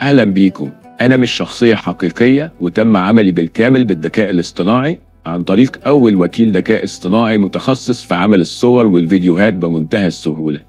اهلا بيكم انا مش شخصيه حقيقيه وتم عملي بالكامل بالذكاء الاصطناعي عن طريق اول وكيل ذكاء اصطناعي متخصص في عمل الصور والفيديوهات بمنتهى السهوله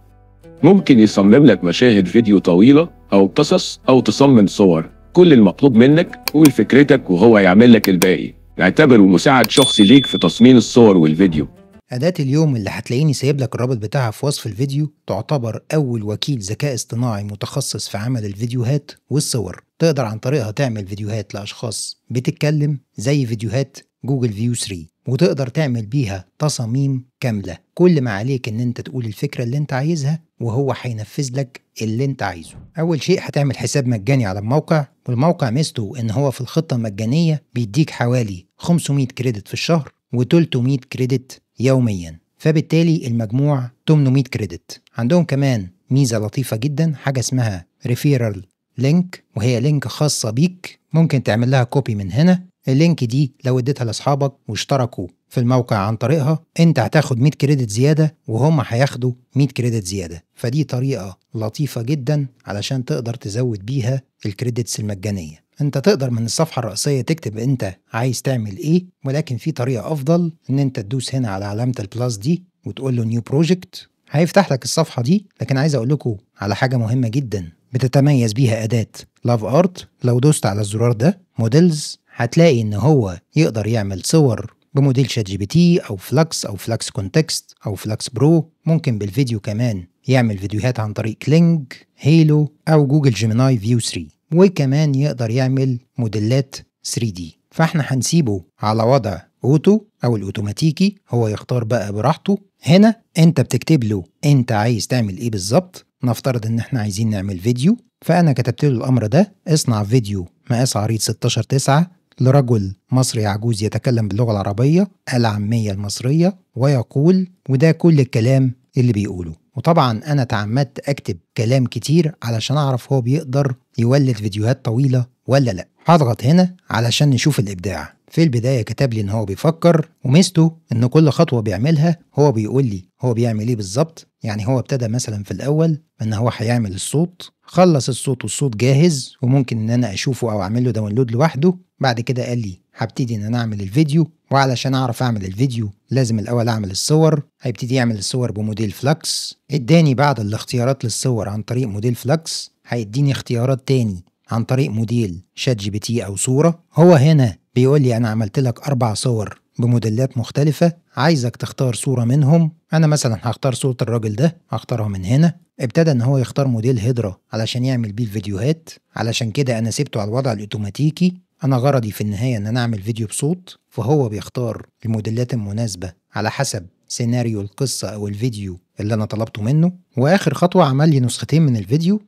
ممكن يصمم لك مشاهد فيديو طويله او قصص او تصمم صور كل المطلوب منك قول فكرتك وهو يعمل لك الباقي اعتبره مساعد شخصي ليك في تصميم الصور والفيديو أداة اليوم اللي هتلاقيني سايب لك الرابط بتاعها في وصف الفيديو تعتبر أول وكيل ذكاء اصطناعي متخصص في عمل الفيديوهات والصور تقدر عن طريقها تعمل فيديوهات لأشخاص بتتكلم زي فيديوهات جوجل فيو 3 وتقدر تعمل بيها تصاميم كاملة كل ما عليك ان انت تقول الفكرة اللي انت عايزها وهو هينفذ لك اللي انت عايزه اول شيء هتعمل حساب مجاني على الموقع والموقع ميزته ان هو في الخطة المجانية بيديك حوالي 500 كريدت في الشهر و300 كريدت يوميا فبالتالي المجموع 800 كريدت عندهم كمان ميزه لطيفه جدا حاجه اسمها ريفيرال لينك وهي لينك خاصه بيك ممكن تعمل لها كوبي من هنا اللينك دي لو اديتها لاصحابك واشتركوا في الموقع عن طريقها انت هتاخد 100 كريدت زياده وهم هياخدوا 100 كريدت زياده فدي طريقه لطيفه جدا علشان تقدر تزود بيها الكريدتس المجانيه انت تقدر من الصفحة الرئيسية تكتب انت عايز تعمل ايه ولكن في طريقة افضل ان انت تدوس هنا على علامة البلاس دي وتقول له نيو بروجكت هيفتح لك الصفحة دي لكن عايز اقول لكم على حاجة مهمة جدا بتتميز بيها أداة لاف ارت لو دوست على الزرار ده موديلز هتلاقي ان هو يقدر يعمل صور بموديل شات جي بي تي او فلكس او فلكس كونتكست او فلكس برو ممكن بالفيديو كمان يعمل فيديوهات عن طريق كلينج هيلو او جوجل جيميناي فيو 3 وكمان يقدر يعمل موديلات 3D فاحنا هنسيبه على وضع اوتو او الاوتوماتيكي هو يختار بقى براحته هنا انت بتكتب له انت عايز تعمل ايه بالظبط نفترض ان احنا عايزين نعمل فيديو فانا كتبت له الامر ده اصنع فيديو مقاس عريض 16 9 لرجل مصري عجوز يتكلم باللغة العربية العامية المصرية ويقول وده كل الكلام اللي بيقوله وطبعا انا تعمدت اكتب كلام كتير علشان اعرف هو بيقدر يولد فيديوهات طويله ولا لا هضغط هنا علشان نشوف الابداع في البدايه كتب لي ان هو بيفكر وميزته ان كل خطوه بيعملها هو بيقول لي هو بيعمل ايه بالظبط يعني هو ابتدى مثلا في الاول ان هو هيعمل الصوت خلص الصوت والصوت جاهز وممكن ان انا اشوفه او اعمل له داونلود لوحده بعد كده قال لي هبتدي ان انا اعمل الفيديو وعلشان اعرف اعمل الفيديو لازم الاول اعمل الصور هيبتدي يعمل الصور بموديل فلكس اداني بعض الاختيارات للصور عن طريق موديل فلكس هيديني اختيارات تاني عن طريق موديل شات جي بي تي او صوره هو هنا بيقول لي انا عملت لك اربع صور بموديلات مختلفة عايزك تختار صورة منهم أنا مثلا هختار صورة الراجل ده هختارها من هنا ابتدى إن هو يختار موديل هيدرا علشان يعمل بيه الفيديوهات علشان كده أنا سبته على الوضع الأوتوماتيكي انا غرضي في النهايه ان انا اعمل فيديو بصوت فهو بيختار الموديلات المناسبه على حسب سيناريو القصه او الفيديو اللي انا طلبته منه واخر خطوه عمل لي نسختين من الفيديو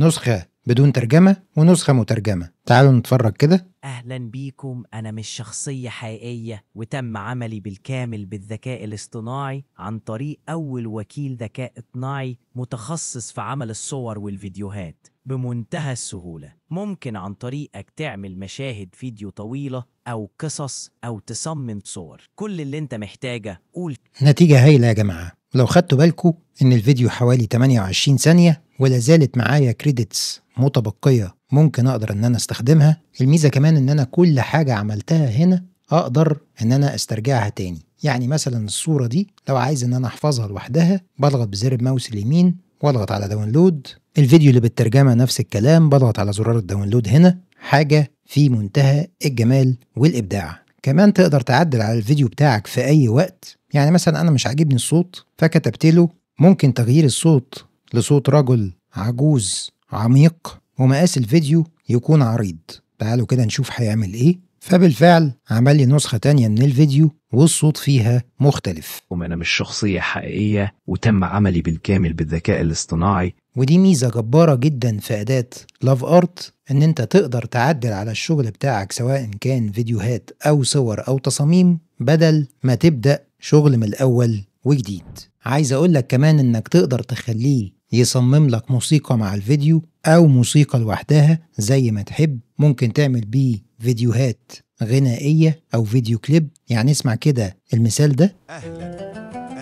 نسخه بدون ترجمه ونسخه مترجمه تعالوا نتفرج كده اهلا بيكم انا مش شخصيه حقيقيه وتم عملي بالكامل بالذكاء الاصطناعي عن طريق اول وكيل ذكاء اصطناعي متخصص في عمل الصور والفيديوهات بمنتهى السهولة ممكن عن طريقك تعمل مشاهد فيديو طويلة أو قصص أو تصمم صور كل اللي انت محتاجه قول نتيجة هايلة يا جماعة ولو خدتوا بالكم ان الفيديو حوالي 28 ثانية ولا زالت معايا كريدتس متبقية ممكن اقدر ان انا استخدمها الميزة كمان ان انا كل حاجة عملتها هنا اقدر ان انا استرجعها تاني يعني مثلا الصورة دي لو عايز ان انا احفظها لوحدها بضغط بزر الماوس اليمين واضغط على داونلود الفيديو اللي بالترجمة نفس الكلام بضغط على زرار الداونلود هنا حاجة في منتهى الجمال والإبداع كمان تقدر تعدل على الفيديو بتاعك في أي وقت يعني مثلا أنا مش عاجبني الصوت فكتبت له ممكن تغيير الصوت لصوت رجل عجوز عميق ومقاس الفيديو يكون عريض تعالوا كده نشوف هيعمل ايه فبالفعل عمل لي نسخة تانية من الفيديو والصوت فيها مختلف وما أنا مش شخصية حقيقية وتم عملي بالكامل بالذكاء الاصطناعي ودي ميزة جبارة جدا في أداة لاف أرت إن أنت تقدر تعدل على الشغل بتاعك سواء كان فيديوهات أو صور أو تصاميم بدل ما تبدأ شغل من الأول وجديد عايز أقولك كمان إنك تقدر تخليه يصمم لك موسيقى مع الفيديو أو موسيقى لوحدها زي ما تحب ممكن تعمل بيه فيديوهات غنائية أو فيديو كليب يعني اسمع كده المثال ده أهلا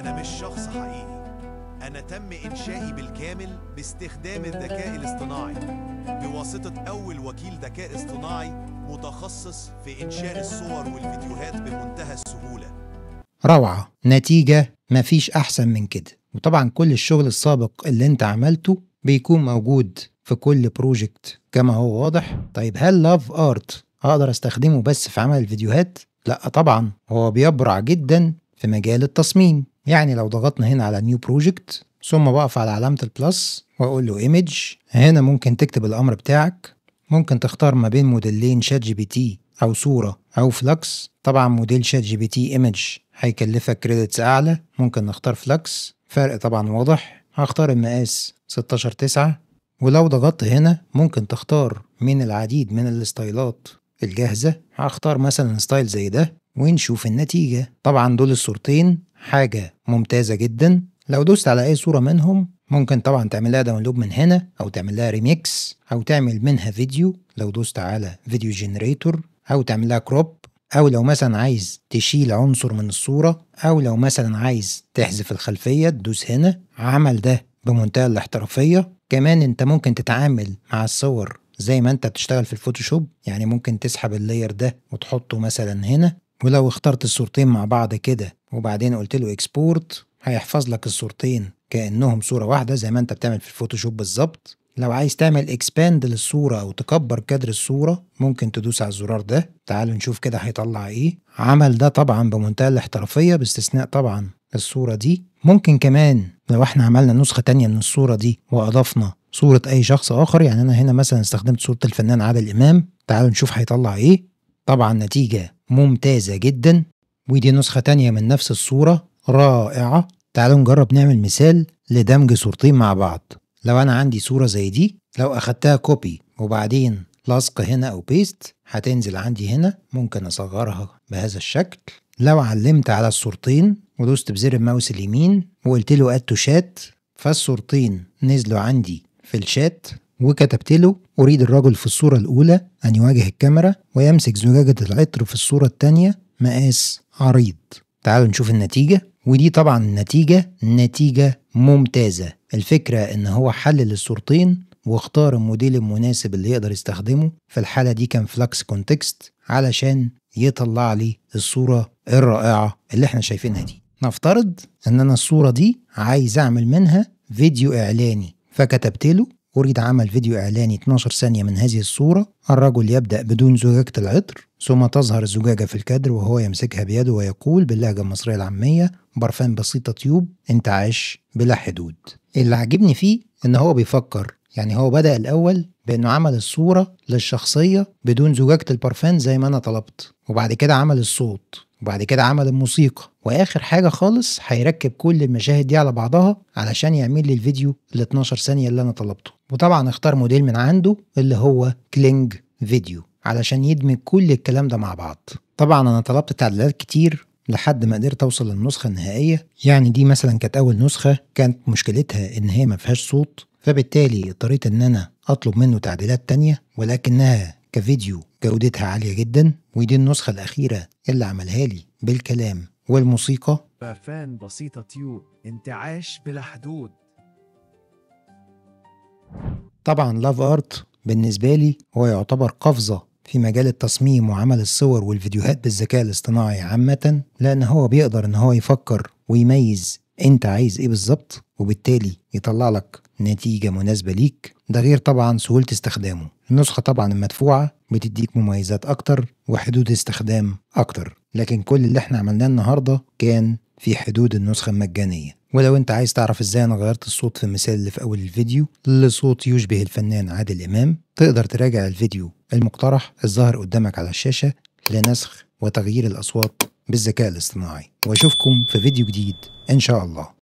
أنا مش شخص حقيقي أنا تم إنشائي بالكامل باستخدام الذكاء الاصطناعي بواسطة أول وكيل ذكاء اصطناعي متخصص في إنشاء الصور والفيديوهات بمنتهى السهولة روعة نتيجة مفيش أحسن من كده وطبعا كل الشغل السابق اللي انت عملته بيكون موجود في كل بروجكت كما هو واضح طيب هل لاف ارت اقدر استخدمه بس في عمل الفيديوهات لا طبعا هو بيبرع جدا في مجال التصميم يعني لو ضغطنا هنا على نيو بروجكت ثم بقف على علامة البلس واقول له ايمج هنا ممكن تكتب الامر بتاعك ممكن تختار ما بين موديلين شات جي بي تي او صورة او فلكس طبعا موديل شات جي بي تي ايمج هيكلفك كريدتس اعلى ممكن نختار فلكس فرق طبعا واضح هختار المقاس 16 9 ولو ضغطت هنا ممكن تختار من العديد من الستايلات الجاهزة هختار مثلا ستايل زي ده ونشوف النتيجة طبعا دول الصورتين حاجة ممتازة جدا لو دوست على اي صورة منهم ممكن طبعا تعمل لها داونلود من هنا او تعمل لها ريميكس او تعمل منها فيديو لو دوست على فيديو جنريتور او تعمل لها كروب او لو مثلا عايز تشيل عنصر من الصورة او لو مثلا عايز تحذف الخلفية تدوس هنا عمل ده بمنتهى الاحترافية كمان انت ممكن تتعامل مع الصور زي ما انت بتشتغل في الفوتوشوب يعني ممكن تسحب اللاير ده وتحطه مثلا هنا ولو اخترت الصورتين مع بعض كده وبعدين قلت له اكسبورت هيحفظ لك الصورتين كانهم صوره واحده زي ما انت بتعمل في الفوتوشوب بالظبط لو عايز تعمل اكسباند للصورة او تكبر كادر الصورة ممكن تدوس على الزرار ده تعالوا نشوف كده هيطلع ايه عمل ده طبعا بمنتهى الاحترافية باستثناء طبعا الصورة دي ممكن كمان لو احنا عملنا نسخة تانية من الصورة دي واضفنا صورة اي شخص اخر يعني انا هنا مثلا استخدمت صورة الفنان عادل امام تعالوا نشوف هيطلع ايه طبعا نتيجة ممتازة جدا ودي نسخة تانية من نفس الصورة رائعة تعالوا نجرب نعمل مثال لدمج صورتين مع بعض لو انا عندي صورة زي دي لو اخدتها كوبي وبعدين لصق هنا او بيست هتنزل عندي هنا ممكن اصغرها بهذا الشكل لو علمت على الصورتين ودوست بزر الماوس اليمين وقلت له اد تو شات فالصورتين نزلوا عندي في الشات وكتبت له اريد الرجل في الصورة الاولى ان يواجه الكاميرا ويمسك زجاجة العطر في الصورة الثانية مقاس عريض تعالوا نشوف النتيجة ودي طبعا النتيجة نتيجة ممتازة الفكرة إن هو حلل الصورتين واختار الموديل المناسب اللي يقدر يستخدمه في الحالة دي كان فلاكس كونتكست علشان يطلع لي الصورة الرائعة اللي احنا شايفينها دي نفترض ان انا الصورة دي عايز اعمل منها فيديو اعلاني فكتبت له أريد عمل فيديو إعلاني 12 ثانية من هذه الصورة الرجل يبدأ بدون زجاجة العطر ثم تظهر الزجاجة في الكادر وهو يمسكها بيده ويقول باللهجة المصرية العامية برفان بسيطة تيوب انت عايش بلا حدود اللي عجبني فيه إن هو بيفكر يعني هو بدأ الأول بأنه عمل الصورة للشخصية بدون زجاجة البرفان زي ما أنا طلبت وبعد كده عمل الصوت وبعد كده عمل الموسيقى واخر حاجه خالص هيركب كل المشاهد دي على بعضها علشان يعمل لي الفيديو ال 12 ثانيه اللي انا طلبته وطبعا اختار موديل من عنده اللي هو كلينج فيديو علشان يدمج كل الكلام ده مع بعض طبعا انا طلبت تعديلات كتير لحد ما قدرت اوصل للنسخه النهائيه يعني دي مثلا كانت اول نسخه كانت مشكلتها ان هي ما فيهاش صوت فبالتالي اضطريت ان انا اطلب منه تعديلات تانية ولكنها كفيديو جودتها عالية جدا ودي النسخة الأخيرة اللي عملها لي بالكلام والموسيقى بافان بسيطة تيوب انتعاش بلا حدود طبعا لاف ارت بالنسبة لي هو يعتبر قفزة في مجال التصميم وعمل الصور والفيديوهات بالذكاء الاصطناعي عامة لأن هو بيقدر إن هو يفكر ويميز انت عايز ايه بالظبط وبالتالي يطلع لك نتيجة مناسبة ليك ده غير طبعا سهولة استخدامه النسخة طبعا المدفوعة بتديك مميزات أكتر وحدود استخدام أكتر لكن كل اللي احنا عملناه النهاردة كان في حدود النسخة المجانية ولو انت عايز تعرف ازاي انا غيرت الصوت في المثال اللي في اول الفيديو لصوت يشبه الفنان عادل امام تقدر تراجع الفيديو المقترح الظاهر قدامك على الشاشة لنسخ وتغيير الاصوات بالذكاء الاصطناعي واشوفكم في فيديو جديد ان شاء الله